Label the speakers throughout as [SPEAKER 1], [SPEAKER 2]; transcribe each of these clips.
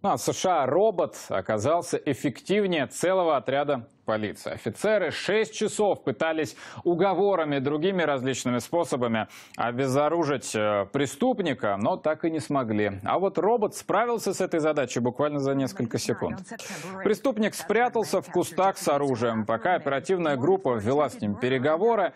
[SPEAKER 1] Ну, а США-робот оказался эффективнее целого отряда полиции. Офицеры 6 часов пытались уговорами и другими различными способами обезоружить э, преступника, но так и не смогли. А вот робот справился с этой задачей буквально за несколько секунд. Преступник спрятался в кустах с оружием. Пока оперативная ну, группа вела с ним переговоры,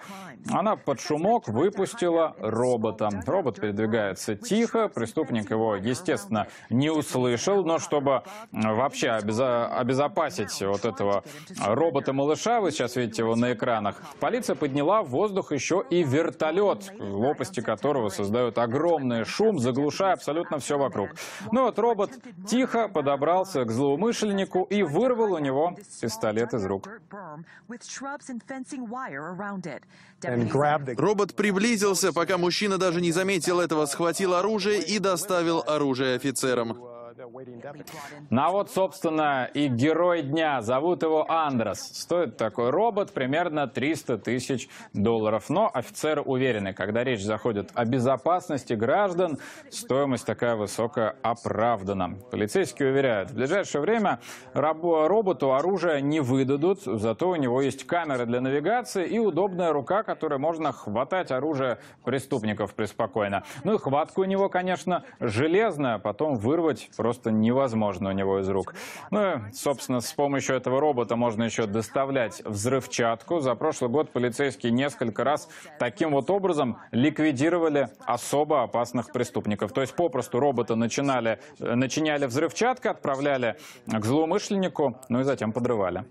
[SPEAKER 1] она под шумок выпустила робота. Робот передвигается тихо, преступник его, а естественно, не услышал, заодно, чтобы вообще обезопасить вот этого робота-малыша, вы сейчас видите его на экранах, полиция подняла в воздух еще и вертолет, лопасти которого создают огромный шум, заглушая абсолютно все вокруг. Ну вот робот тихо подобрался к злоумышленнику и вырвал у него пистолет из рук. Робот приблизился, пока мужчина даже не заметил этого, схватил оружие и доставил оружие офицерам. Ну а вот, собственно, и герой дня. Зовут его Андрос. Стоит такой робот примерно 300 тысяч долларов. Но офицеры уверены, когда речь заходит о безопасности граждан, стоимость такая высокая оправдана. Полицейские уверяют, в ближайшее время роботу оружие не выдадут, зато у него есть камеры для навигации и удобная рука, которой можно хватать оружие преступников преспокойно. Ну и хватка у него, конечно, железная, потом вырвать просто просто невозможно у него из рук. Ну и, собственно, с помощью этого робота можно еще доставлять взрывчатку. За прошлый год полицейские несколько раз таким вот образом ликвидировали особо опасных преступников. То есть попросту робота начинали, э, начиняли взрывчатка, отправляли к злоумышленнику, ну и затем подрывали.